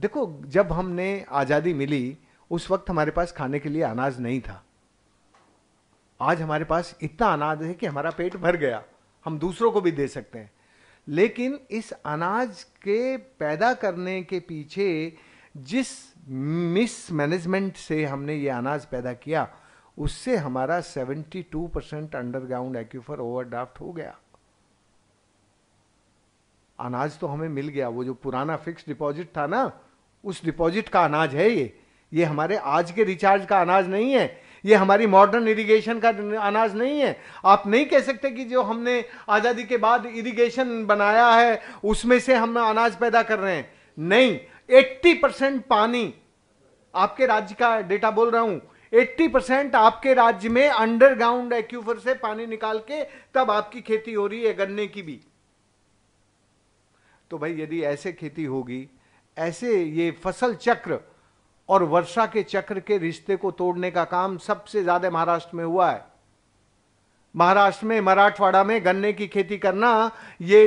देखो जब हमने आज़ादी मिली उस वक्त हमारे पास खाने के लिए अनाज नहीं था आज हमारे पास इतना अनाज है कि हमारा पेट भर गया हम दूसरों को भी दे सकते हैं लेकिन इस अनाज के पैदा करने के पीछे जिस मिसमैनेजमेंट से हमने ये अनाज पैदा किया उससे हमारा 72 परसेंट अंडरग्राउंड एक्यूफर ओवरड्राफ्ट हो गया अनाज तो हमें मिल गया वो जो पुराना फिक्स डिपॉजिट था ना उस डिपॉजिट का अनाज है ये ये हमारे आज के रिचार्ज का अनाज नहीं है ये हमारी मॉडर्न इरिगेशन का अनाज नहीं है आप नहीं कह सकते कि जो हमने आज़ादी के बाद इरिगेशन बनाया है उसमें से हम अनाज पैदा कर रहे हैं नहीं 80 परसेंट पानी आपके राज्य का डेटा बोल रहा हूं 80 परसेंट आपके राज्य में अंडरग्राउंड एक्यूफर से पानी निकाल के तब आपकी खेती हो रही है गन्ने की भी तो भाई यदि ऐसे खेती होगी ऐसे ये फसल चक्र और वर्षा के चक्र के रिश्ते को तोड़ने का काम सबसे ज्यादा महाराष्ट्र में हुआ है महाराष्ट्र में मराठवाड़ा में गन्ने की खेती करना ये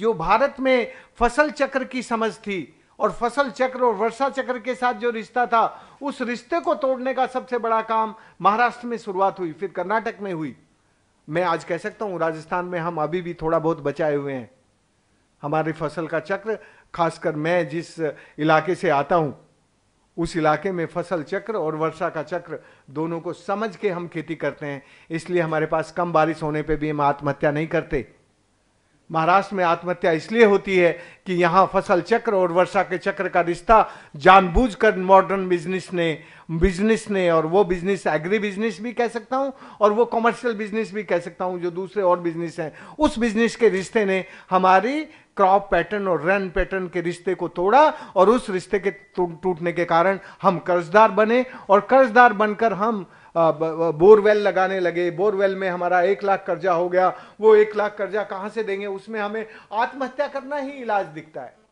जो भारत में फसल चक्र की समझ थी और फसल चक्र और वर्षा चक्र के साथ जो रिश्ता था उस रिश्ते को तोड़ने का सबसे बड़ा काम महाराष्ट्र में शुरुआत हुई फिर कर्नाटक में हुई मैं आज कह सकता हूं राजस्थान में हम अभी भी थोड़ा बहुत बचाए हुए हैं हमारी फसल का चक्र खासकर मैं जिस इलाके से आता हूँ उस इलाके में फसल चक्र और वर्षा का चक्र दोनों को समझ के हम खेती करते हैं इसलिए हमारे पास कम बारिश होने पे भी हम आत्महत्या नहीं करते महाराष्ट्र में आत्महत्या इसलिए होती है कि यहाँ फसल चक्र और वर्षा के चक्र का रिश्ता जानबूझकर मॉडर्न बिजनेस ने बिजनेस ने और वो बिजनेस एग्री बिजनेस भी कह सकता हूँ और वो कॉमर्शियल बिजनेस भी कह सकता हूँ जो दूसरे और बिजनेस हैं उस बिजनेस के रिश्ते ने हमारी क्रॉप पैटर्न और रन पैटर्न के रिश्ते को तोड़ा और उस रिश्ते के टूटने के कारण हम कर्जदार बने और कर्जदार बनकर हम बोरवेल लगाने लगे बोरवेल में हमारा एक लाख कर्जा हो गया वो एक लाख कर्जा कहाँ से देंगे उसमें हमें आत्महत्या करना ही इलाज दिखता है